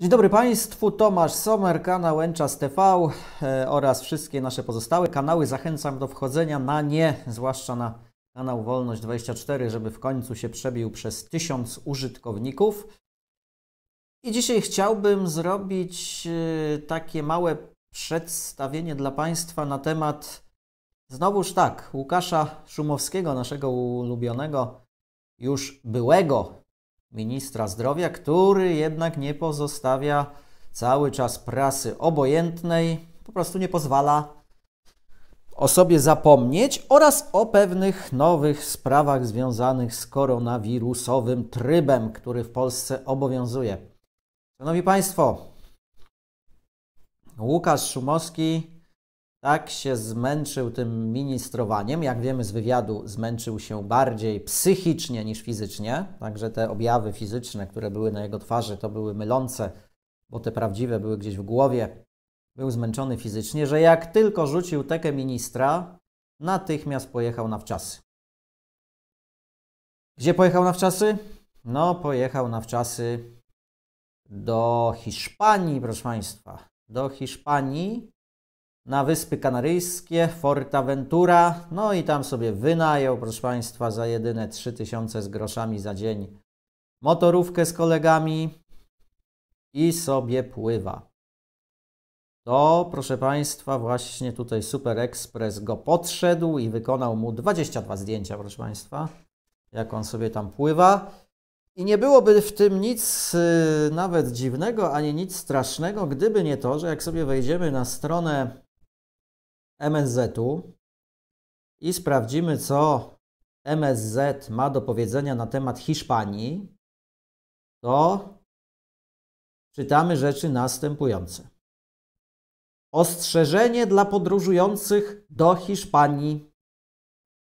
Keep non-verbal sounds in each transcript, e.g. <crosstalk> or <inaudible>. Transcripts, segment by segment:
Dzień dobry Państwu, Tomasz Sommer, kanał Enczas TV e, oraz wszystkie nasze pozostałe kanały. Zachęcam do wchodzenia na nie, zwłaszcza na kanał Wolność24, żeby w końcu się przebił przez tysiąc użytkowników. I dzisiaj chciałbym zrobić e, takie małe przedstawienie dla Państwa na temat, znowuż tak, Łukasza Szumowskiego, naszego ulubionego, już byłego ministra zdrowia, który jednak nie pozostawia cały czas prasy obojętnej, po prostu nie pozwala o sobie zapomnieć oraz o pewnych nowych sprawach związanych z koronawirusowym trybem, który w Polsce obowiązuje. Szanowni Państwo, Łukasz Szumowski tak się zmęczył tym ministrowaniem, jak wiemy z wywiadu, zmęczył się bardziej psychicznie niż fizycznie, także te objawy fizyczne, które były na jego twarzy, to były mylące, bo te prawdziwe były gdzieś w głowie. Był zmęczony fizycznie, że jak tylko rzucił tekę ministra, natychmiast pojechał na wczasy. Gdzie pojechał na wczasy? No, pojechał na wczasy do Hiszpanii, proszę Państwa. Do Hiszpanii, na Wyspy Kanaryjskie, Fortaventura, no i tam sobie wynajął, proszę Państwa, za jedyne 3000 z groszami za dzień motorówkę z kolegami i sobie pływa. To, proszę Państwa, właśnie tutaj Super Express go podszedł i wykonał mu 22 zdjęcia, proszę Państwa, jak on sobie tam pływa. I nie byłoby w tym nic y, nawet dziwnego, ani nic strasznego, gdyby nie to, że jak sobie wejdziemy na stronę MSZ-u i sprawdzimy, co MSZ ma do powiedzenia na temat Hiszpanii, to czytamy rzeczy następujące. Ostrzeżenie dla podróżujących do Hiszpanii.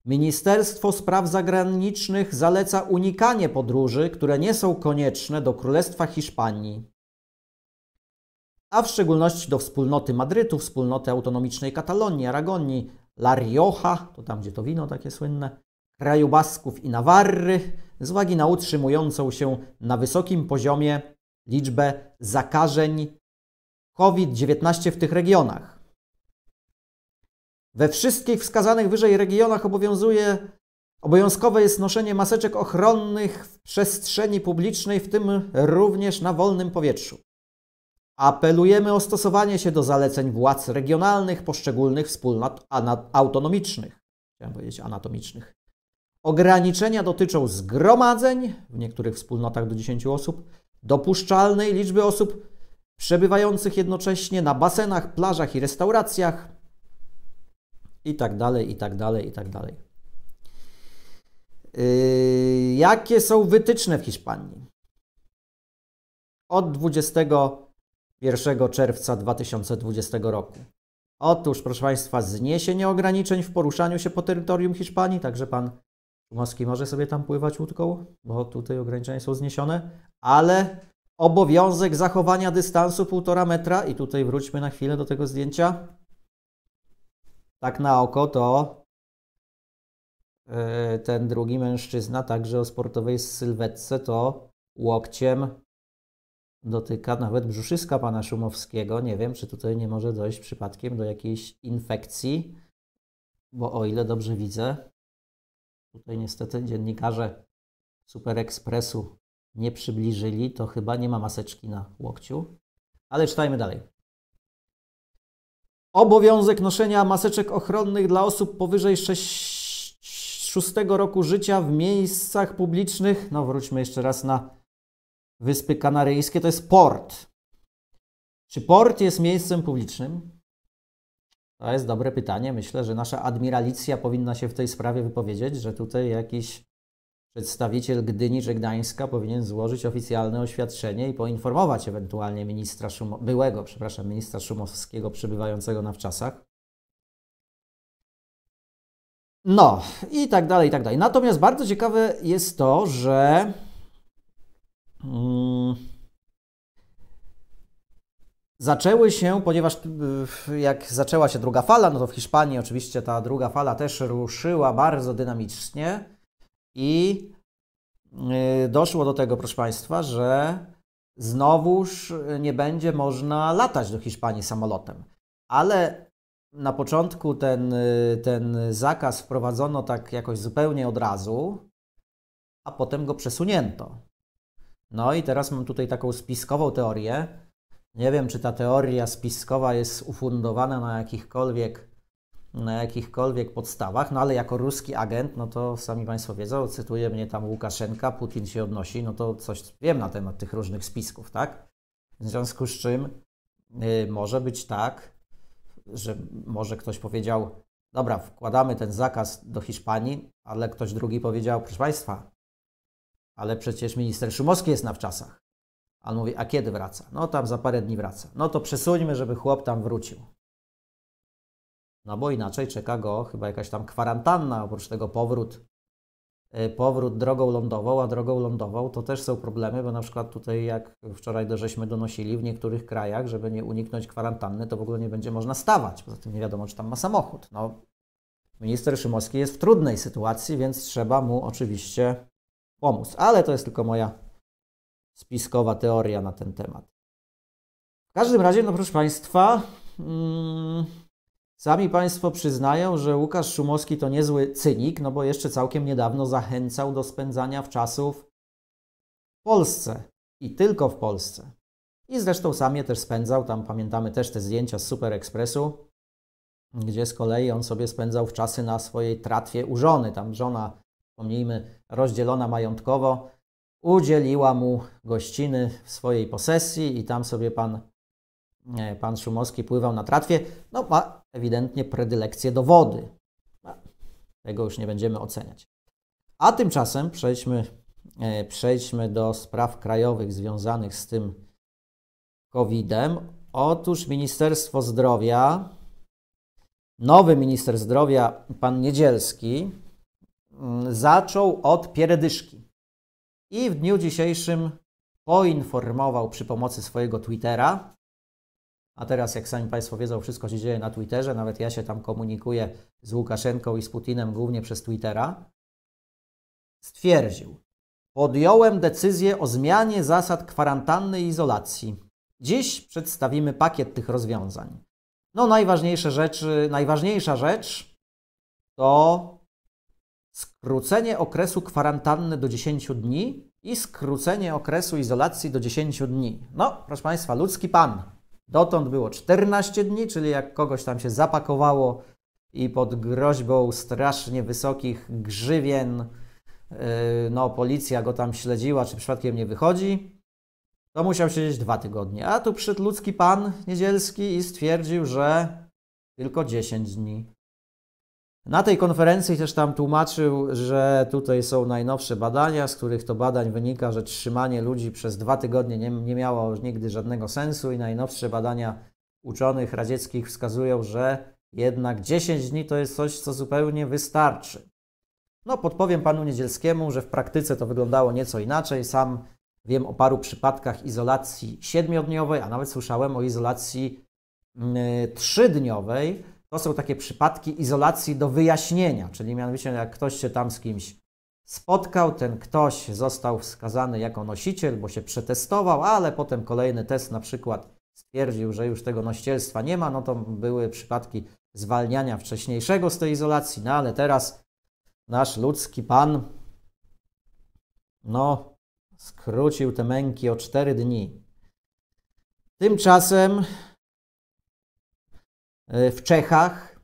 Ministerstwo Spraw Zagranicznych zaleca unikanie podróży, które nie są konieczne do Królestwa Hiszpanii a w szczególności do wspólnoty Madrytu, wspólnoty autonomicznej Katalonii, Aragonii, La Rioja, to tam gdzie to wino takie słynne, kraju Basków i Nawarry, z uwagi na utrzymującą się na wysokim poziomie liczbę zakażeń COVID-19 w tych regionach. We wszystkich wskazanych wyżej regionach obowiązuje, obowiązkowe jest noszenie maseczek ochronnych w przestrzeni publicznej, w tym również na wolnym powietrzu. Apelujemy o stosowanie się do zaleceń władz regionalnych poszczególnych wspólnot autonomicznych, chciałem powiedzieć anatomicznych. Ograniczenia dotyczą zgromadzeń, w niektórych wspólnotach do 10 osób, dopuszczalnej liczby osób przebywających jednocześnie na basenach, plażach i restauracjach itd., itd., itd. jakie są wytyczne w Hiszpanii? Od 20 1 czerwca 2020 roku. Otóż, proszę Państwa, zniesienie ograniczeń w poruszaniu się po terytorium Hiszpanii, także pan Moski może sobie tam pływać łódką, bo tutaj ograniczenia są zniesione, ale obowiązek zachowania dystansu 1,5 metra, i tutaj wróćmy na chwilę do tego zdjęcia. Tak na oko to e, ten drugi mężczyzna, także o sportowej sylwetce, to łokciem dotyka nawet brzuszyska pana Szumowskiego. Nie wiem, czy tutaj nie może dojść przypadkiem do jakiejś infekcji, bo o ile dobrze widzę, tutaj niestety dziennikarze Super Expressu nie przybliżyli, to chyba nie ma maseczki na łokciu. Ale czytajmy dalej. Obowiązek noszenia maseczek ochronnych dla osób powyżej 6, 6 roku życia w miejscach publicznych. No, wróćmy jeszcze raz na Wyspy Kanaryjskie, to jest port. Czy port jest miejscem publicznym? To jest dobre pytanie. Myślę, że nasza admiralicja powinna się w tej sprawie wypowiedzieć, że tutaj jakiś przedstawiciel Gdyni czy Gdańska powinien złożyć oficjalne oświadczenie i poinformować ewentualnie ministra Szumo, byłego, przepraszam, ministra Szumowskiego przebywającego na wczasach. No, i tak dalej, i tak dalej. Natomiast bardzo ciekawe jest to, że Mm. Zaczęły się, ponieważ y, jak zaczęła się druga fala, no to w Hiszpanii oczywiście ta druga fala też ruszyła bardzo dynamicznie i y, doszło do tego, proszę Państwa, że znowuż nie będzie można latać do Hiszpanii samolotem. Ale na początku ten, y, ten zakaz wprowadzono tak jakoś zupełnie od razu, a potem go przesunięto. No i teraz mam tutaj taką spiskową teorię. Nie wiem, czy ta teoria spiskowa jest ufundowana na jakichkolwiek, na jakichkolwiek podstawach, no ale jako ruski agent, no to sami Państwo wiedzą, cytuje mnie tam Łukaszenka, Putin się odnosi, no to coś wiem na temat tych różnych spisków, tak? W związku z czym y, może być tak, że może ktoś powiedział, dobra, wkładamy ten zakaz do Hiszpanii, ale ktoś drugi powiedział, proszę Państwa, ale przecież minister Szumowski jest na wczasach. A on mówi, a kiedy wraca? No tam za parę dni wraca. No to przesuńmy, żeby chłop tam wrócił. No bo inaczej czeka go chyba jakaś tam kwarantanna, oprócz tego powrót, y, powrót drogą lądową, a drogą lądową to też są problemy, bo na przykład tutaj jak wczoraj do żeśmy donosili w niektórych krajach, żeby nie uniknąć kwarantanny, to w ogóle nie będzie można stawać, poza tym nie wiadomo, czy tam ma samochód. No, minister Szymowski jest w trudnej sytuacji, więc trzeba mu oczywiście pomóc. Ale to jest tylko moja spiskowa teoria na ten temat. W każdym razie, no proszę Państwa, mm, sami Państwo przyznają, że Łukasz Szumowski to niezły cynik, no bo jeszcze całkiem niedawno zachęcał do spędzania w czasów w Polsce i tylko w Polsce. I zresztą sam je też spędzał, tam pamiętamy też te zdjęcia z Super Expressu, gdzie z kolei on sobie spędzał w czasy na swojej tratwie u żony. Tam żona wspomnijmy, rozdzielona majątkowo, udzieliła mu gościny w swojej posesji i tam sobie pan, e, pan Szumowski pływał na tratwie. No, ma ewidentnie predylekcję do wody. Tego już nie będziemy oceniać. A tymczasem przejdźmy, e, przejdźmy do spraw krajowych związanych z tym COVID-em. Otóż Ministerstwo Zdrowia, nowy minister zdrowia, pan Niedzielski, Mm, zaczął od pieredyszki. I w dniu dzisiejszym poinformował przy pomocy swojego Twittera, a teraz, jak sami Państwo wiedzą, wszystko się dzieje na Twitterze, nawet ja się tam komunikuję z Łukaszenką i z Putinem głównie przez Twittera, stwierdził, podjąłem decyzję o zmianie zasad kwarantanny i izolacji. Dziś przedstawimy pakiet tych rozwiązań. No, najważniejsze rzeczy, najważniejsza rzecz to skrócenie okresu kwarantanny do 10 dni i skrócenie okresu izolacji do 10 dni. No, proszę Państwa, ludzki pan. Dotąd było 14 dni, czyli jak kogoś tam się zapakowało i pod groźbą strasznie wysokich grzywien, yy, no policja go tam śledziła, czy przypadkiem nie wychodzi, to musiał siedzieć dwa tygodnie. A tu przyszedł ludzki pan niedzielski i stwierdził, że tylko 10 dni. Na tej konferencji też tam tłumaczył, że tutaj są najnowsze badania, z których to badań wynika, że trzymanie ludzi przez dwa tygodnie nie, nie miało już nigdy żadnego sensu i najnowsze badania uczonych radzieckich wskazują, że jednak 10 dni to jest coś, co zupełnie wystarczy. No, podpowiem panu Niedzielskiemu, że w praktyce to wyglądało nieco inaczej. Sam wiem o paru przypadkach izolacji siedmiodniowej, a nawet słyszałem o izolacji mm, trzydniowej. To są takie przypadki izolacji do wyjaśnienia, czyli mianowicie jak ktoś się tam z kimś spotkał, ten ktoś został wskazany jako nosiciel, bo się przetestował, ale potem kolejny test na przykład stwierdził, że już tego nosicielstwa nie ma, no to były przypadki zwalniania wcześniejszego z tej izolacji, no ale teraz nasz ludzki pan no skrócił te męki o 4 dni. Tymczasem E, w Czechach,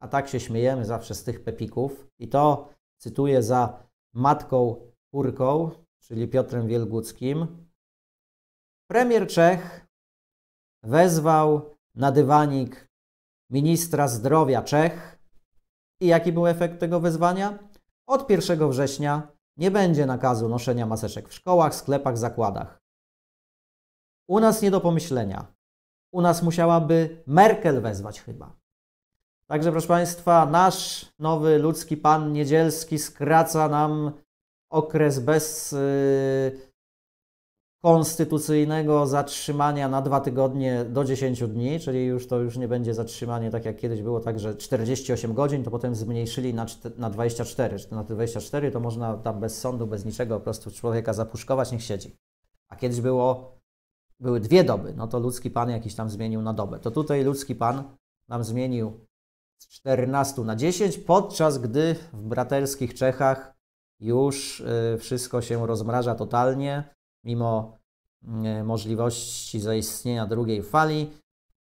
a tak się śmiejemy zawsze z tych pepików, i to cytuję za matką Kurką, czyli Piotrem Wielgudzkim, premier Czech wezwał na dywanik ministra zdrowia Czech. I jaki był efekt tego wezwania? Od 1 września nie będzie nakazu noszenia maseczek w szkołach, sklepach, zakładach. U nas nie do pomyślenia. U nas musiałaby Merkel wezwać chyba. Także, proszę Państwa, nasz nowy ludzki pan niedzielski skraca nam okres bez yy, konstytucyjnego zatrzymania na dwa tygodnie do 10 dni, czyli już to już nie będzie zatrzymanie tak jak kiedyś było, także 48 godzin, to potem zmniejszyli na, na 24. Na 24 to można tam bez sądu, bez niczego po prostu człowieka zapuszkować, niech siedzi. A kiedyś było były dwie doby, no to ludzki pan jakiś tam zmienił na dobę. To tutaj ludzki pan nam zmienił z 14 na 10, podczas gdy w braterskich Czechach już y, wszystko się rozmraża totalnie, mimo y, możliwości zaistnienia drugiej fali.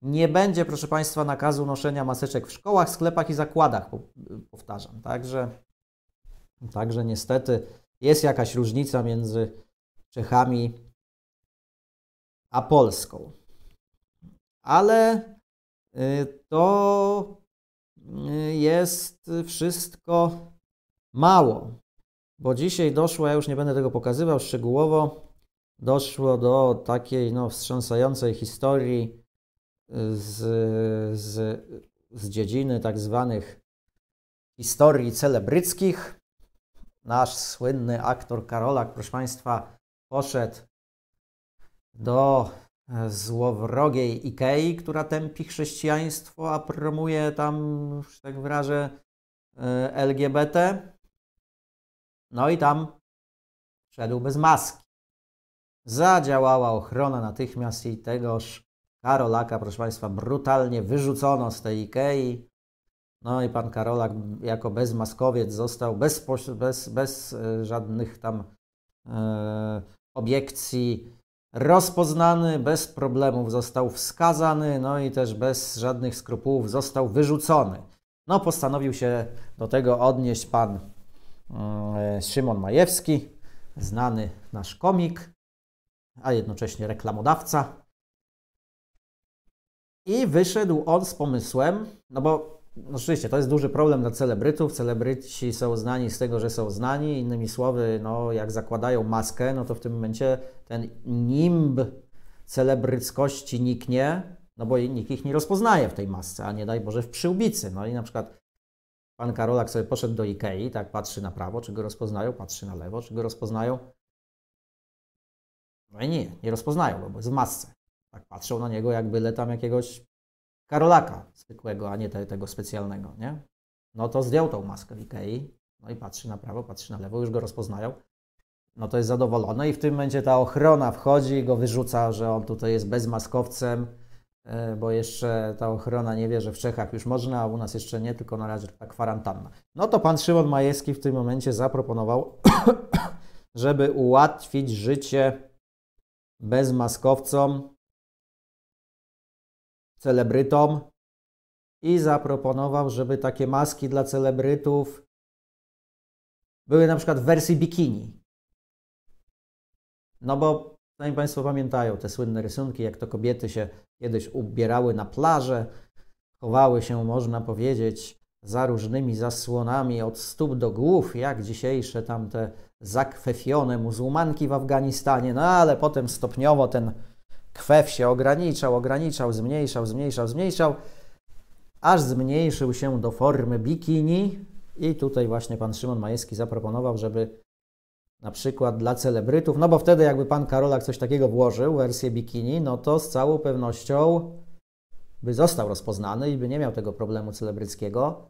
Nie będzie, proszę Państwa, nakazu noszenia maseczek w szkołach, sklepach i zakładach, y, powtarzam. Także, także niestety jest jakaś różnica między Czechami a polską. Ale y, to y, jest wszystko mało, bo dzisiaj doszło, ja już nie będę tego pokazywał szczegółowo, doszło do takiej no, wstrząsającej historii y, z, z, z dziedziny tak zwanych historii celebryckich. Nasz słynny aktor Karolak, proszę Państwa, poszedł do e, złowrogiej Ikei, która tępi chrześcijaństwo, a promuje tam, że tak wyrażę, e, LGBT. No i tam szedł bez maski. Zadziałała ochrona natychmiast i tegoż Karolaka, proszę Państwa, brutalnie wyrzucono z tej Ikei. No i pan Karolak jako bezmaskowiec został bez, bez, bez e, żadnych tam e, obiekcji rozpoznany, bez problemów został wskazany, no i też bez żadnych skrupułów został wyrzucony. No, postanowił się do tego odnieść pan yy, Szymon Majewski, znany nasz komik, a jednocześnie reklamodawca. I wyszedł on z pomysłem, no bo no oczywiście, to jest duży problem dla celebrytów. Celebryci są znani z tego, że są znani. Innymi słowy, no, jak zakładają maskę, no to w tym momencie ten nimb celebryckości niknie, no bo nikt ich nie rozpoznaje w tej masce, a nie daj Boże w przyłbicy. No i na przykład pan Karolak sobie poszedł do Ikei, tak patrzy na prawo, czy go rozpoznają, patrzy na lewo, czy go rozpoznają. No i nie, nie rozpoznają bo jest w masce. Tak patrzą na niego, jak byle tam jakiegoś Karolaka zwykłego, a nie te, tego specjalnego, nie? No to zdjął tą maskę Ikei, no i patrzy na prawo, patrzy na lewo, już go rozpoznają. No to jest zadowolony i w tym momencie ta ochrona wchodzi go wyrzuca, że on tutaj jest bezmaskowcem, e, bo jeszcze ta ochrona nie wie, że w Czechach już można, a u nas jeszcze nie, tylko na razie ta kwarantanna. No to pan Szymon Majewski w tym momencie zaproponował, <coughs> żeby ułatwić życie bezmaskowcom, celebrytom i zaproponował, żeby takie maski dla celebrytów były na przykład w wersji bikini. No bo, sami Państwo pamiętają te słynne rysunki, jak to kobiety się kiedyś ubierały na plażę, chowały się, można powiedzieć, za różnymi zasłonami od stóp do głów, jak dzisiejsze tamte zakwefione muzułmanki w Afganistanie, no ale potem stopniowo ten Kwef się ograniczał, ograniczał, zmniejszał, zmniejszał, zmniejszał, aż zmniejszył się do formy bikini. I tutaj właśnie pan Szymon Majewski zaproponował, żeby na przykład dla celebrytów, no bo wtedy jakby pan Karolak coś takiego włożył, wersję bikini, no to z całą pewnością by został rozpoznany i by nie miał tego problemu celebryckiego.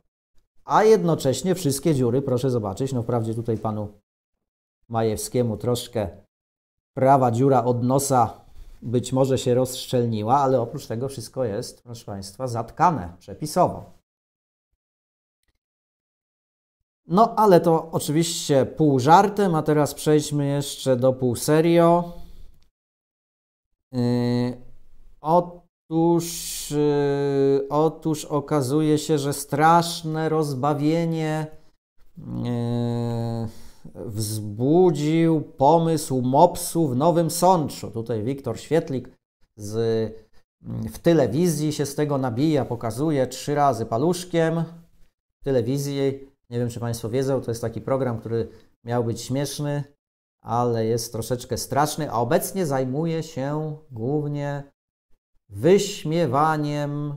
A jednocześnie wszystkie dziury, proszę zobaczyć, no wprawdzie tutaj panu Majewskiemu troszkę prawa dziura od nosa być może się rozszczelniła, ale oprócz tego wszystko jest, proszę Państwa, zatkane przepisowo. No, ale to oczywiście pół żartem, a teraz przejdźmy jeszcze do pół serio. Yy, otóż, yy, otóż okazuje się, że straszne rozbawienie. Yy, wzbudził pomysł mopsu w Nowym Sączu. Tutaj Wiktor Świetlik z, mm, w telewizji się z tego nabija, pokazuje trzy razy paluszkiem. W telewizji, nie wiem czy Państwo wiedzą, to jest taki program, który miał być śmieszny, ale jest troszeczkę straszny, a obecnie zajmuje się głównie wyśmiewaniem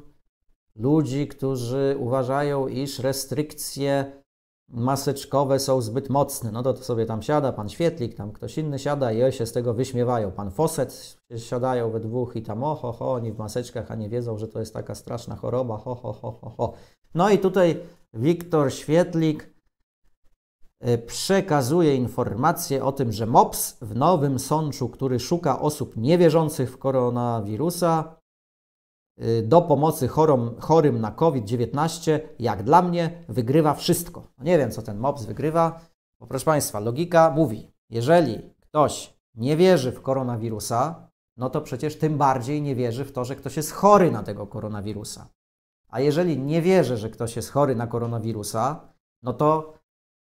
ludzi, którzy uważają, iż restrykcje maseczkowe są zbyt mocne. No to, to sobie tam siada pan Świetlik, tam ktoś inny siada i oj się z tego wyśmiewają. Pan Foset siadają we dwóch i tam oho, ho, oni w maseczkach, a nie wiedzą, że to jest taka straszna choroba, ho, ho, ho, ho, ho. No i tutaj Wiktor Świetlik e, przekazuje informację o tym, że MOPS w Nowym Sączu, który szuka osób niewierzących w koronawirusa, Y, do pomocy chorom, chorym na COVID-19, jak dla mnie, wygrywa wszystko. No nie wiem, co ten MOPS wygrywa, bo proszę Państwa, logika mówi, jeżeli ktoś nie wierzy w koronawirusa, no to przecież tym bardziej nie wierzy w to, że ktoś jest chory na tego koronawirusa. A jeżeli nie wierzy, że ktoś jest chory na koronawirusa, no to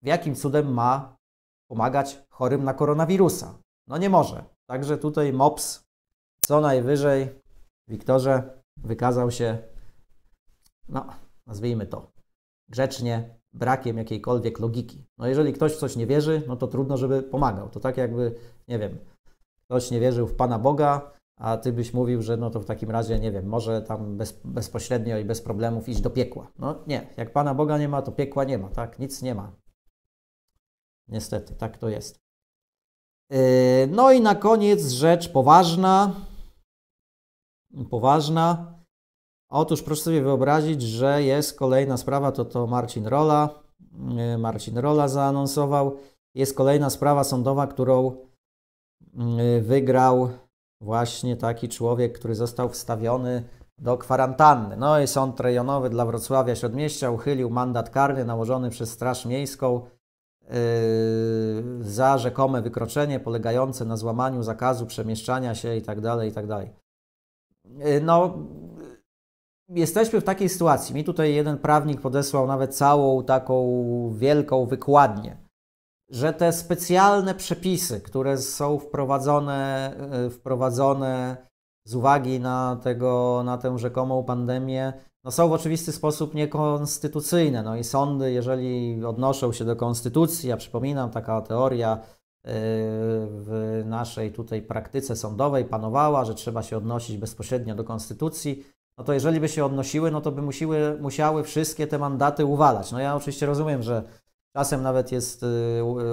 w jakim cudem ma pomagać chorym na koronawirusa? No nie może. Także tutaj MOPS co najwyżej, Wiktorze, wykazał się, no, nazwijmy to grzecznie, brakiem jakiejkolwiek logiki. No jeżeli ktoś w coś nie wierzy, no to trudno, żeby pomagał. To tak jakby, nie wiem, ktoś nie wierzył w Pana Boga, a ty byś mówił, że no to w takim razie, nie wiem, może tam bez, bezpośrednio i bez problemów iść do piekła. No nie, jak Pana Boga nie ma, to piekła nie ma, tak? Nic nie ma. Niestety, tak to jest. Yy, no i na koniec rzecz poważna, poważna. Otóż proszę sobie wyobrazić, że jest kolejna sprawa, to to Marcin Rola. E, Marcin Rola zaanonsował. Jest kolejna sprawa sądowa, którą e, wygrał właśnie taki człowiek, który został wstawiony do kwarantanny. No i sąd rejonowy dla Wrocławia Śródmieścia uchylił mandat karny nałożony przez Straż Miejską yy, za rzekome wykroczenie polegające na złamaniu zakazu przemieszczania się itd., tak itd. Tak Y, no, jesteśmy w takiej sytuacji. Mi tutaj jeden prawnik podesłał nawet całą taką wielką wykładnię, że te specjalne przepisy, które są wprowadzone, y, wprowadzone z uwagi na, tego, na tę rzekomą pandemię, no są w oczywisty sposób niekonstytucyjne. No i sądy, jeżeli odnoszą się do konstytucji, ja przypominam, taka teoria Y, w naszej tutaj praktyce sądowej panowała, że trzeba się odnosić bezpośrednio do konstytucji, no to jeżeli by się odnosiły, no to by musiły, musiały wszystkie te mandaty uwalać. No ja oczywiście rozumiem, że czasem nawet jest y,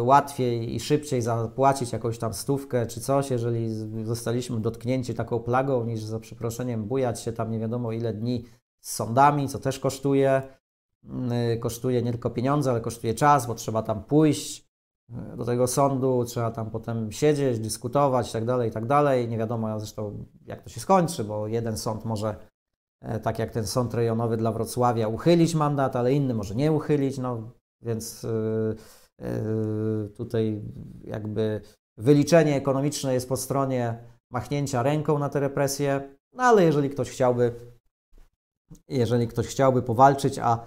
łatwiej i szybciej zapłacić jakąś tam stówkę czy coś, jeżeli zostaliśmy dotknięci taką plagą, niż za przeproszeniem bujać się tam nie wiadomo ile dni z sądami, co też kosztuje. Mm, y, kosztuje nie tylko pieniądze, ale kosztuje czas, bo trzeba tam pójść, E, do tego sądu, trzeba tam potem siedzieć, dyskutować itd., tak tak dalej Nie wiadomo zresztą, jak to się skończy, bo jeden sąd może, e, tak jak ten sąd rejonowy dla Wrocławia, uchylić mandat, ale inny może nie uchylić, no więc yy, yy, tutaj jakby wyliczenie ekonomiczne jest po stronie machnięcia ręką na te represje, no ale jeżeli ktoś chciałby, jeżeli ktoś chciałby powalczyć, a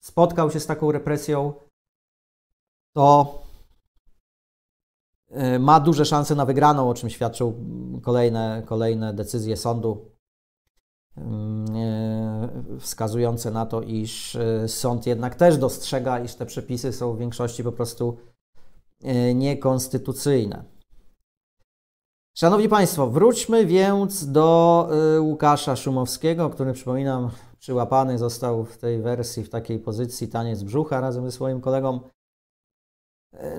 spotkał się z taką represją, to E, ma duże szanse na wygraną, o czym świadczą kolejne, kolejne decyzje sądu mm, e, wskazujące na to, iż e, sąd jednak też dostrzega, iż te przepisy są w większości po prostu niekonstytucyjne. Szanowni Państwo, wróćmy więc do Łukasza Szumowskiego, który, przypominam, przyłapany został w tej wersji, w takiej pozycji taniec brzucha razem ze swoim kolegą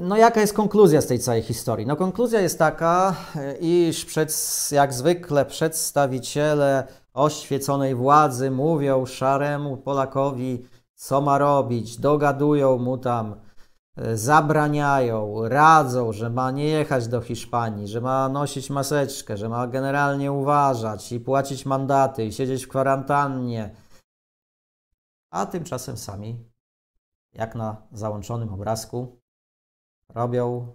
no jaka jest konkluzja z tej całej historii? No konkluzja jest taka, iż przed, jak zwykle przedstawiciele oświeconej władzy mówią szaremu Polakowi, co ma robić, dogadują mu tam, e, zabraniają, radzą, że ma nie jechać do Hiszpanii, że ma nosić maseczkę, że ma generalnie uważać i płacić mandaty i siedzieć w kwarantannie. A tymczasem sami, jak na załączonym obrazku, robią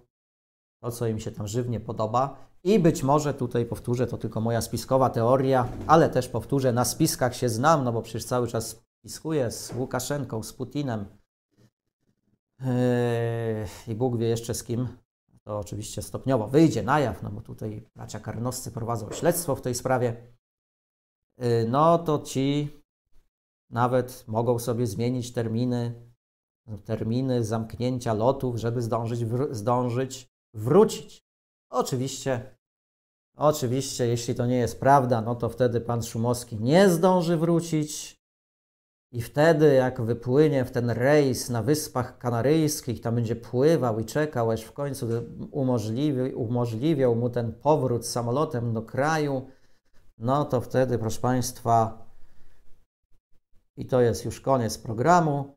to, co im się tam żywnie podoba. I być może tutaj powtórzę, to tylko moja spiskowa teoria, ale też powtórzę, na spiskach się znam, no bo przecież cały czas spiskuję z Łukaszenką, z Putinem yy, i Bóg wie jeszcze z kim. To oczywiście stopniowo wyjdzie na jaw, no bo tutaj bracia karnoscy prowadzą śledztwo w tej sprawie. Yy, no to ci nawet mogą sobie zmienić terminy terminy zamknięcia lotów, żeby zdążyć, wr- zdążyć wrócić. Oczywiście, oczywiście, jeśli to nie jest prawda, no to wtedy pan Szumowski nie zdąży wrócić. I wtedy, jak wypłynie w ten rejs na Wyspach Kanaryjskich, tam będzie pływał i czekał, aż w końcu umożliwi, umożliwiał mu ten powrót samolotem do kraju, no to wtedy, proszę Państwa, i to jest już koniec programu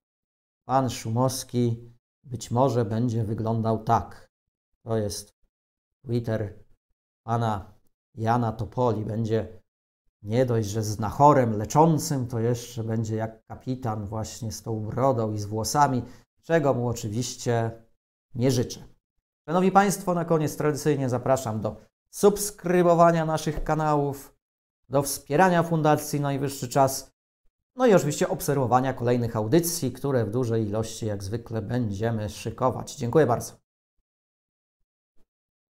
pan Szumowski być może będzie wyglądał tak. To jest Twitter pana Jana Topoli. Będzie nie dość, że znachorem leczącym, to jeszcze będzie jak kapitan właśnie z tą brodą i z włosami, czego mu oczywiście nie życzę. Szanowni Państwo, na koniec tradycyjnie zapraszam do subskrybowania naszych kanałów, do wspierania Fundacji Najwyższy Czas no i oczywiście obserwowania kolejnych audycji, które w dużej ilości jak zwykle będziemy szykować. Dziękuję bardzo.